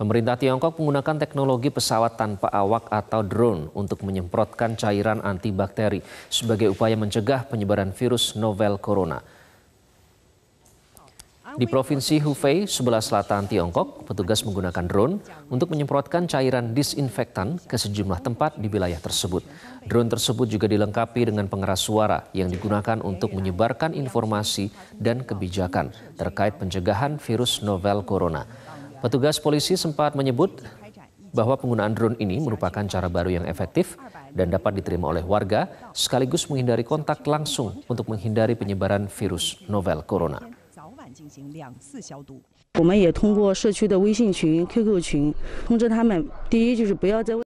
Pemerintah Tiongkok menggunakan teknologi pesawat tanpa awak atau drone untuk menyemprotkan cairan antibakteri sebagai upaya mencegah penyebaran virus novel corona. Di Provinsi Hubei, sebelah selatan Tiongkok, petugas menggunakan drone untuk menyemprotkan cairan disinfektan ke sejumlah tempat di wilayah tersebut. Drone tersebut juga dilengkapi dengan pengeras suara yang digunakan untuk menyebarkan informasi dan kebijakan terkait pencegahan virus novel corona. Petugas polisi sempat menyebut bahwa penggunaan drone ini merupakan cara baru yang efektif dan dapat diterima oleh warga sekaligus menghindari kontak langsung untuk menghindari penyebaran virus novel corona.